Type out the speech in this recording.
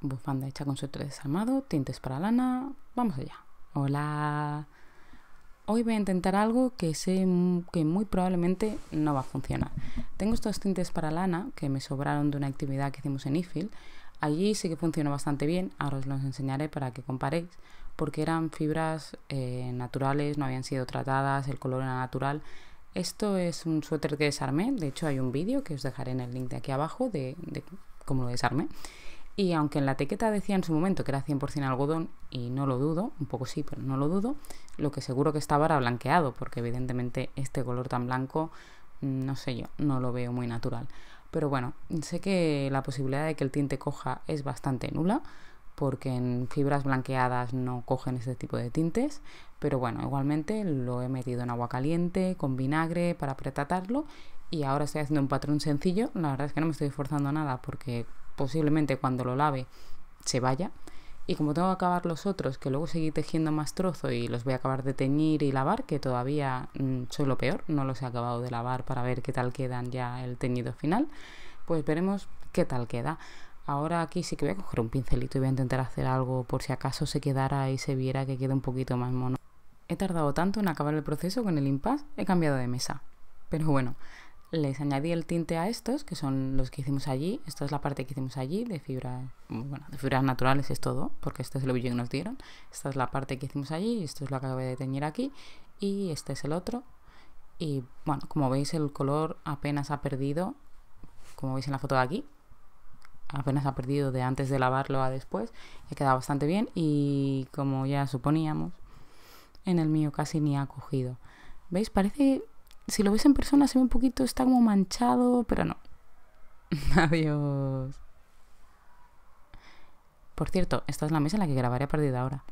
bufanda hecha con suéter desarmado, tintes para lana, vamos allá. Hola. Hoy voy a intentar algo que sé que muy probablemente no va a funcionar. Tengo estos tintes para lana que me sobraron de una actividad que hicimos en Ifil. Allí sí que funcionó bastante bien, ahora os los enseñaré para que comparéis, porque eran fibras eh, naturales, no habían sido tratadas, el color era natural. Esto es un suéter que desarmé, de hecho hay un vídeo que os dejaré en el link de aquí abajo de, de cómo lo desarmé. Y aunque en la etiqueta decía en su momento que era 100% algodón, y no lo dudo, un poco sí, pero no lo dudo, lo que seguro que estaba era blanqueado, porque evidentemente este color tan blanco, mm, no sé yo, no lo veo muy natural. Pero bueno, sé que la posibilidad de que el tinte coja es bastante nula, porque en fibras blanqueadas no cogen este tipo de tintes, pero bueno, igualmente lo he metido en agua caliente, con vinagre para pretatarlo, y ahora estoy haciendo un patrón sencillo, la verdad es que no me estoy esforzando nada porque posiblemente cuando lo lave se vaya. Y como tengo que acabar los otros, que luego seguí tejiendo más trozo y los voy a acabar de teñir y lavar, que todavía mm, soy lo peor, no los he acabado de lavar para ver qué tal quedan ya el teñido final, pues veremos qué tal queda. Ahora aquí sí que voy a coger un pincelito y voy a intentar hacer algo por si acaso se quedara y se viera que queda un poquito más mono. He tardado tanto en acabar el proceso con el impasse, he cambiado de mesa. Pero bueno, les añadí el tinte a estos, que son los que hicimos allí. Esta es la parte que hicimos allí de fibra, bueno, de fibras naturales es todo, porque este es el que que nos dieron. Esta es la parte que hicimos allí, esto es lo que acabé de teñir aquí, y este es el otro. Y bueno, como veis el color apenas ha perdido, como veis en la foto de aquí, apenas ha perdido de antes de lavarlo a después, ha quedado bastante bien y como ya suponíamos, en el mío casi ni ha cogido. ¿Veis? Parece si lo ves en persona se ve un poquito, está como manchado, pero no. Adiós. Por cierto, esta es la mesa en la que grabaré a partir de ahora.